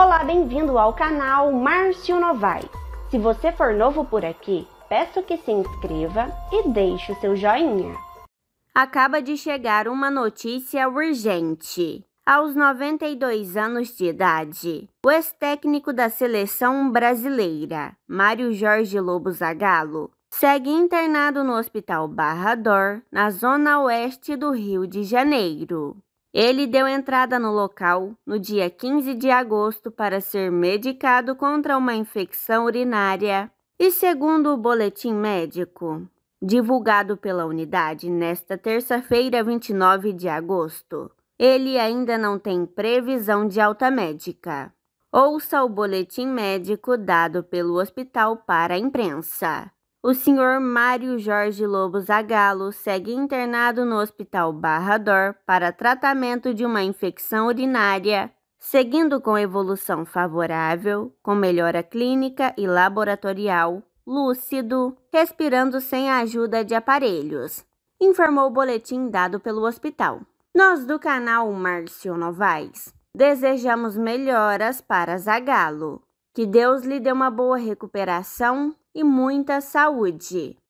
Olá, bem-vindo ao canal Márcio Novaes. Se você for novo por aqui, peço que se inscreva e deixe o seu joinha. Acaba de chegar uma notícia urgente. Aos 92 anos de idade, o ex-técnico da seleção brasileira, Mário Jorge Lobo Zagallo, segue internado no Hospital Barra Dor, na zona oeste do Rio de Janeiro. Ele deu entrada no local no dia 15 de agosto para ser medicado contra uma infecção urinária e, segundo o boletim médico divulgado pela unidade nesta terça-feira, 29 de agosto, ele ainda não tem previsão de alta médica. Ouça o boletim médico dado pelo hospital para a imprensa. O senhor Mário Jorge Lobo Zagalo segue internado no Hospital Barrador para tratamento de uma infecção urinária, seguindo com evolução favorável, com melhora clínica e laboratorial, lúcido, respirando sem a ajuda de aparelhos, informou o boletim dado pelo hospital. Nós do canal Márcio Novaes desejamos melhoras para Zagalo que Deus lhe dê uma boa recuperação e muita saúde.